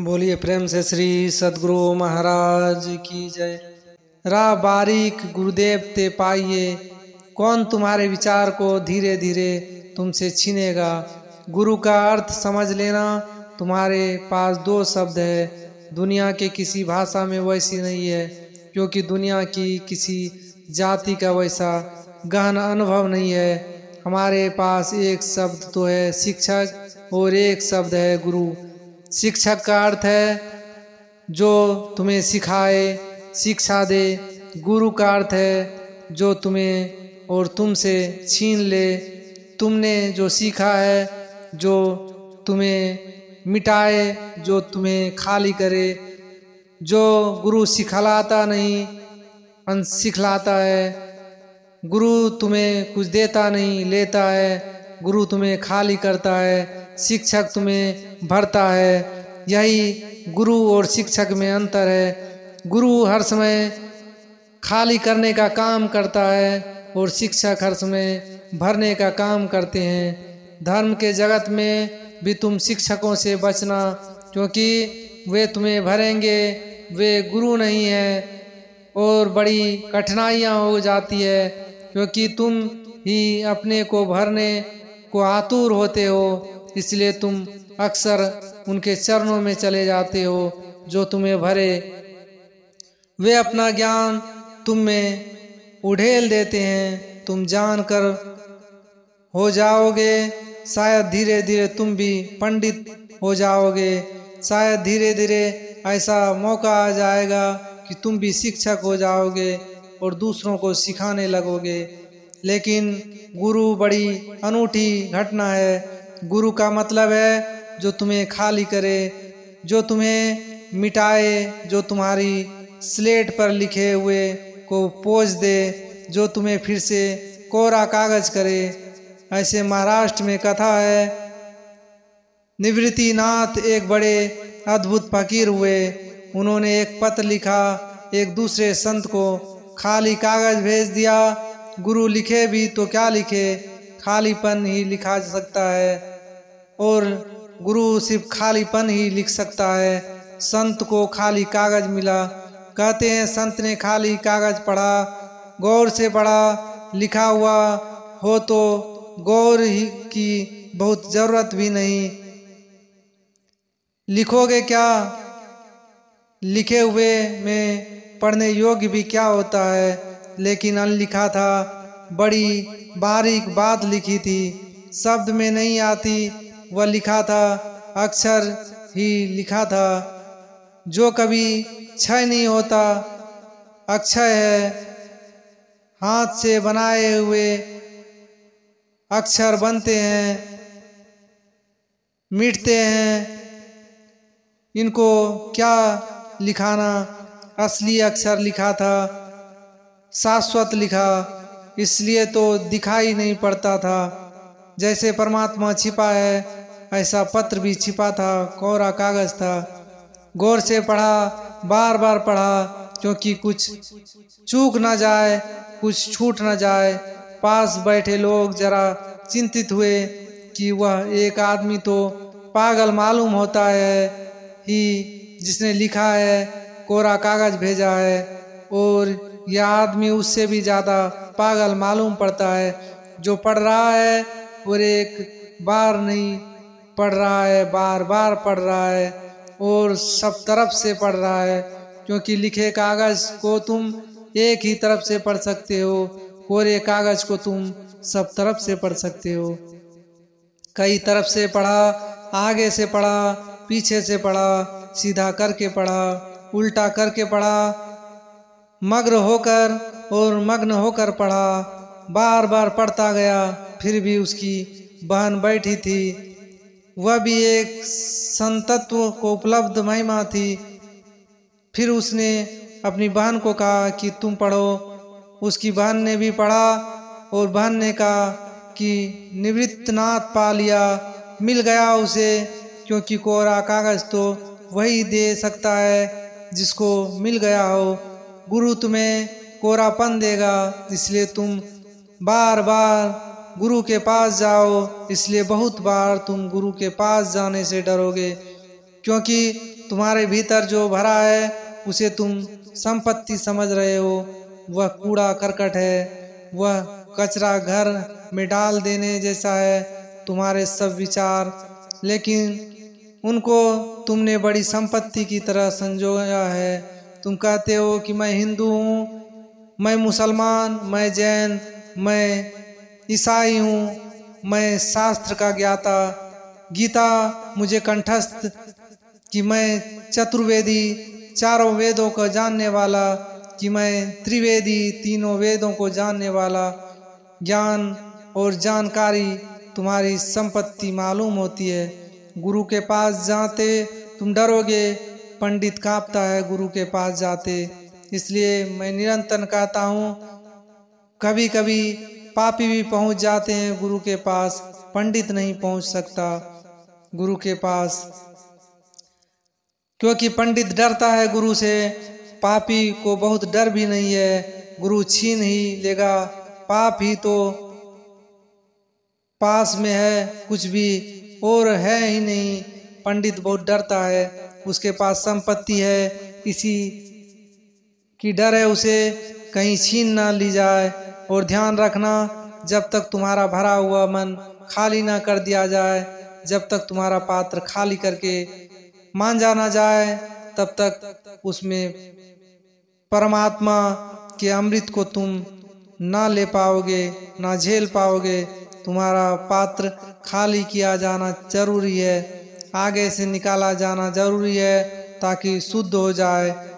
बोलिए प्रेम से श्री सदगुरु महाराज की जय रा बारीक गुरुदेव ते पाइए कौन तुम्हारे विचार को धीरे धीरे तुमसे छीनेगा गुरु का अर्थ समझ लेना तुम्हारे पास दो शब्द है दुनिया के किसी भाषा में वैसी नहीं है क्योंकि दुनिया की किसी जाति का वैसा गहन अनुभव नहीं है हमारे पास एक शब्द तो है शिक्षक और एक शब्द है गुरु शिक्षक का अर्थ है जो तुम्हें सिखाए शिक्षा दे गुरु का अर्थ है जो तुम्हें और तुमसे छीन ले तुमने जो सीखा है जो तुम्हें मिटाए जो तुम्हें खाली करे जो गुरु सिखलाता नहीं अंत सिखलाता है गुरु तुम्हें कुछ देता नहीं लेता है गुरु तुम्हें खाली करता है शिक्षक तुम्हें भरता है यही गुरु और शिक्षक में अंतर है गुरु हर समय खाली करने का काम करता है और शिक्षक हर समय भरने का काम करते हैं धर्म के जगत में भी तुम शिक्षकों से बचना क्योंकि वे तुम्हें भरेंगे वे गुरु नहीं हैं और बड़ी कठिनाइयाँ हो जाती है क्योंकि तुम ही अपने को भरने को आतुर होते हो इसलिए तुम अक्सर उनके चरणों में चले जाते हो जो तुम्हें भरे वे अपना ज्ञान तुम में उढ़ेल देते हैं तुम जानकर हो जाओगे शायद धीरे धीरे तुम भी पंडित हो जाओगे शायद धीरे धीरे ऐसा मौका आ जाएगा कि तुम भी शिक्षक हो जाओगे और दूसरों को सिखाने लगोगे लेकिन गुरु बड़ी अनूठी घटना है गुरु का मतलब है जो तुम्हें खाली करे जो तुम्हें मिटाए जो तुम्हारी स्लेट पर लिखे हुए को पोज दे जो तुम्हें फिर से कोरा कागज करे ऐसे महाराष्ट्र में कथा है नाथ एक बड़े अद्भुत फकीर हुए उन्होंने एक पत्र लिखा एक दूसरे संत को खाली कागज भेज दिया गुरु लिखे भी तो क्या लिखे खालीपन ही लिखा जा सकता है और गुरु सिर्फ खालीपन ही लिख सकता है संत को खाली कागज मिला कहते हैं संत ने खाली कागज पढ़ा गौर से पढ़ा लिखा हुआ हो तो गौर ही की बहुत ज़रूरत भी नहीं लिखोगे क्या लिखे हुए में पढ़ने योग्य भी क्या होता है लेकिन अनलिखा था बड़ी बारीक बात लिखी थी शब्द में नहीं आती वह लिखा था अक्षर ही लिखा था जो कभी क्षय नहीं होता अक्षय है हाथ से बनाए हुए अक्षर बनते हैं मिटते हैं इनको क्या लिखाना असली अक्षर लिखा था शाश्वत लिखा इसलिए तो दिखाई नहीं पड़ता था जैसे परमात्मा छिपा है ऐसा पत्र भी छिपा था कोरा कागज था गौर से पढ़ा बार बार पढ़ा क्योंकि कुछ चूक ना जाए कुछ छूट ना जाए पास बैठे लोग जरा चिंतित हुए कि वह एक आदमी तो पागल मालूम होता है ही जिसने लिखा है कोरा कागज भेजा है और यह आदमी उससे भी ज़्यादा पागल मालूम पड़ता है जो पढ़ रहा है और एक बार नहीं पढ़ रहा है बार बार पढ़ रहा है और सब तरफ से पढ़ रहा है क्योंकि लिखे कागज़ को तुम एक ही तरफ से पढ़ सकते हो कोरे कागज़ को तुम सब तरफ से पढ़ सकते हो कई तरफ से पढ़ा आगे से पढ़ा पीछे से पढ़ा सीधा करके पढ़ा उल्टा करके पढ़ा मग्न होकर और मग्न होकर पढ़ा बार बार पढ़ता गया फिर भी उसकी बहन बैठी थी वह भी एक संतत्व को उपलब्ध महिमा थी फिर उसने अपनी बहन को कहा कि तुम पढ़ो उसकी बहन ने भी पढ़ा और बहन ने कहा कि निवृत्तनाथ पा लिया मिल गया उसे क्योंकि कोरा कागज़ तो वही दे सकता है जिसको मिल गया हो गुरु तुम्हें कोरापन देगा इसलिए तुम बार बार गुरु के पास जाओ इसलिए बहुत बार तुम गुरु के पास जाने से डरोगे क्योंकि तुम्हारे भीतर जो भरा है उसे तुम संपत्ति समझ रहे हो वह कूड़ा करकट है वह कचरा घर में डाल देने जैसा है तुम्हारे सब विचार लेकिन उनको तुमने बड़ी संपत्ति की तरह संजोया है तुम कहते हो कि मैं हिंदू हूँ मैं मुसलमान मैं जैन मैं ईसाई हूँ मैं शास्त्र का ज्ञाता गीता मुझे कंठस्थ कि मैं चतुर्वेदी चारों वेदों को जानने वाला कि मैं त्रिवेदी तीनों वेदों को जानने वाला ज्ञान और जानकारी तुम्हारी संपत्ति मालूम होती है गुरु के पास जाते तुम डरोगे पंडित कांपता है गुरु के पास जाते इसलिए मैं निरंतर कहता हूँ कभी कभी पापी भी पहुंच जाते हैं गुरु के पास पंडित नहीं पहुंच सकता गुरु के पास क्योंकि पंडित डरता है गुरु से पापी को बहुत डर भी नहीं है गुरु छीन ही लेगा पाप ही तो पास में है कुछ भी और है ही नहीं पंडित बहुत डरता है उसके पास संपत्ति है इसी की डर है उसे कहीं छीन ना ली जाए और ध्यान रखना जब तक तुम्हारा भरा हुआ मन खाली ना कर दिया जाए जब तक तुम्हारा पात्र खाली करके मान जाना जाए तब तक उसमें परमात्मा के अमृत को तुम ना ले पाओगे ना झेल पाओगे तुम्हारा पात्र खाली किया जाना जरूरी है आगे से निकाला जाना जरूरी है ताकि शुद्ध हो जाए